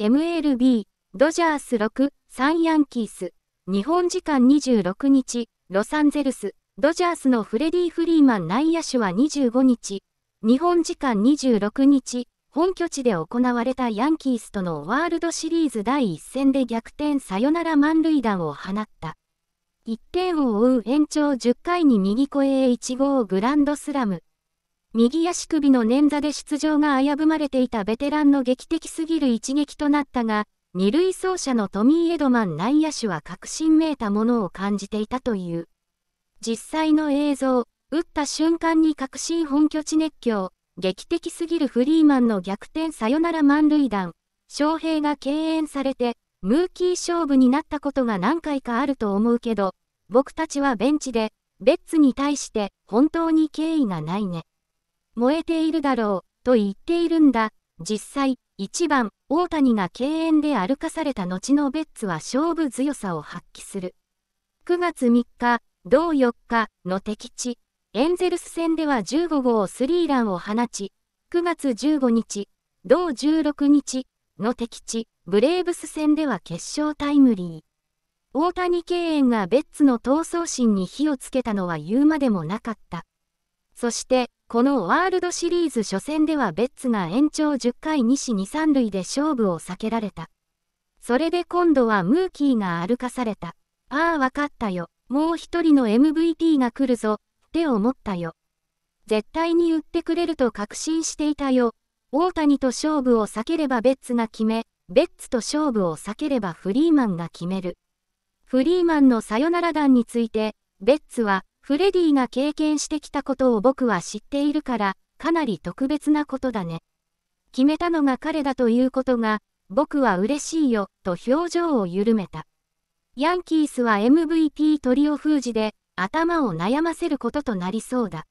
MLB、ドジャース6、3ヤンキース。日本時間26日、ロサンゼルス、ドジャースのフレディ・フリーマン内野手は25日、日本時間26日、本拠地で行われたヤンキースとのワールドシリーズ第1戦で逆転サヨナラ満塁弾を放った。1点を追う延長10回に右越へ1号グランドスラム。右足首の捻挫で出場が危ぶまれていたベテランの劇的すぎる一撃となったが、二塁走者のトミー・エドマン内野手は確信めいたものを感じていたという。実際の映像、打った瞬間に確信本拠地熱狂、劇的すぎるフリーマンの逆転サヨナラ満塁弾、翔平が敬遠されて、ムーキー勝負になったことが何回かあると思うけど、僕たちはベンチで、ベッツに対して本当に敬意がないね。燃えているだろう、と言っているんだ。実際、1番、大谷が敬遠で歩かされた後のベッツは勝負強さを発揮する。9月3日、同4日の敵地、エンゼルス戦では15号スリーランを放ち、9月15日、同16日の敵地、ブレーブス戦では決勝タイムリー。大谷敬遠がベッツの闘争心に火をつけたのは言うまでもなかった。そして、このワールドシリーズ初戦ではベッツが延長10回2死2三塁で勝負を避けられた。それで今度はムーキーが歩かされた。ああわかったよ。もう一人の MVP が来るぞ、って思ったよ。絶対に打ってくれると確信していたよ。大谷と勝負を避ければベッツが決め、ベッツと勝負を避ければフリーマンが決める。フリーマンのサヨナラ弾について、ベッツは、フレディが経験してきたことを僕は知っているから、かなり特別なことだね。決めたのが彼だということが、僕は嬉しいよ、と表情を緩めた。ヤンキースは MVP トリオ封じで、頭を悩ませることとなりそうだ。